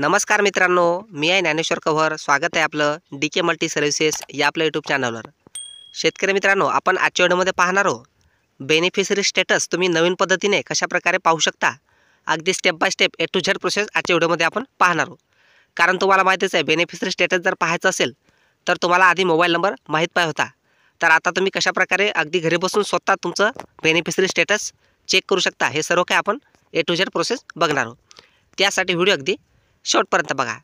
नमस्कार मित्रांनो मी आहे ज्ञानेश्वर कव्हर स्वागत आहे आपलं डी के मल्टी सर्व्हिसेस या आपल्या यूट्यूब चॅनलवर शेतकरी मित्रांनो आपण आजच्या व्हिडिओमध्ये पाहणार आहोत बेनिफिशरी स्टेटस तुम्ही नवीन पद्धतीने कशाप्रकारे पाहू शकता अगदी step by step A to Z process आजच्या व्हिडिओमध्ये आपण पाहणार आहोत कारण तुम्हाला माहितीच आहे बेनिफिशरी स्टेटस जर पाहायचं असेल तर तुम्हाला आधी मोबाईल नंबर माहीत पाय होता तर आता तुम्ही कशाप्रकारे अगदी घरी बसून स्वतः तुमचं बेनिफिशरी स्टेटस चेक करू शकता हे सर्व काय आपण ए टू झेड प्रोसेस बघणार आहोत त्यासाठी व्हिडिओ अगदी शेवटपर्यंत बघा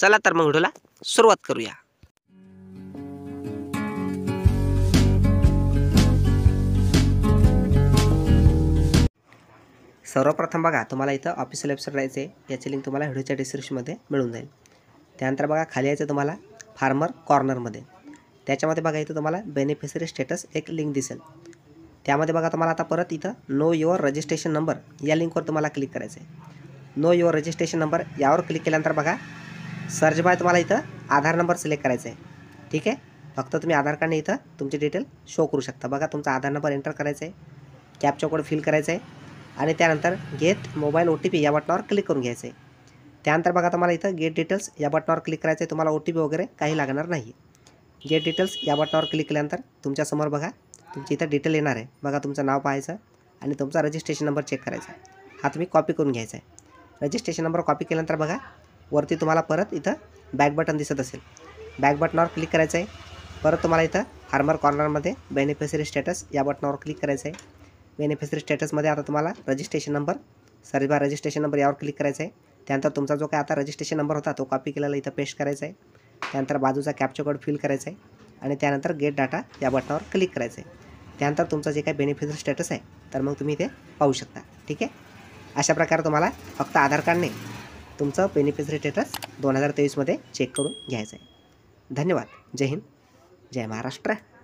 चला तर मग व्हिडिओला सुरुवात करूया सर्वप्रथम बघा तुम्हाला इथं ऑफिशियल वेबसाईट राहायचे आहे याची लिंक तुम्हाला व्हिडिओच्या डिस्क्रिप्शनमध्ये मिळून जाईल त्यानंतर बघा खाली यायचं तुम्हाला फार्मर कॉर्नरमध्ये त्याच्यामध्ये बघा इथं तुम्हाला बेनिफिशरी स्टेटस एक लिंक दिसेल त्यामध्ये बघा तुम्हाला आता परत इथं नो युअर रजिस्ट्रेशन नंबर या लिंकवर तुम्हाला क्लिक करायचं आहे नो युअर रजिस्ट्रेशन नंबर यावर क्लिक केल्यानंतर बघा सर्च बाय तुम्हाला इथं आधार नंबर सिलेक्ट करायचा आहे ठीक आहे फक्त तुम्ही आधार कार्डने इथं तुमचे डिटेल शो करू शकता बघा तुमचा आधार नंबर एंटर करायचा आहे कॅपचा कोड फिल करायचा आहे आणि त्यानंतर get mobile O T P या बटनावर क्लिक करून घ्यायचं आहे त्यानंतर बघा तुम्हाला इथं गेट डिटेल्स या बटनावर क्लिक करायचं आहे तुम्हाला ओ टी पी वगैरे काही लागणार नाही गेट डिटेल्स या बटनावर क्लिक केल्यानंतर तुमच्यासमोर बघा तुमची इथं डिटेल येणार आहे बघा तुमचं नाव पाहायचं आणि तुमचा रजिस्ट्रेशन नंबर चेक करायचा हा तुम्ही कॉपी करून घ्यायचा आहे रजिस्ट्रेशन नंबर कॉपी केल्यानंतर बघा वरती तुम्हाला परत इथं बॅक बटन दिसत असेल बॅक बटनावर क्लिक करायचं आहे परत तुम्हाला इथं फार्मर कॉर्नरमध्ये बेनिफिशरी स्टेटस या बटनावर क्लिक करायचं आहे बेनिफिशरी स्टेटसमध्ये आता तुम्हाला रजिस्ट्रेशन नंबर सर्व रजिस्ट्रेशन नंबर यावर क्लिक करायचं आहे त्यानंतर तुमचा जो काय आता रजिस्ट्रेशन नंबर होता तो कॉपी केलेला इथं पेस्ट करायचा आहे त्यानंतर बाजूचा कॅप्चर कोड फिल करायचा आहे आणि त्यानंतर गेट डाटा या बटनावर क्लिक करायचं आहे त्यानंतर तुमचं जे काही बेनिफिशरी स्टेटस आहे तर मग तुम्ही इथे पाहू शकता ठीक आहे अशा प्रकारे तुम्हाला फक्त आधार कार्डने तुमचं बेनिफिशरी स्टेटस दोन हजार तेवीसमध्ये चेक करून घ्यायचं आहे धन्यवाद जय हिंद जय महाराष्ट्र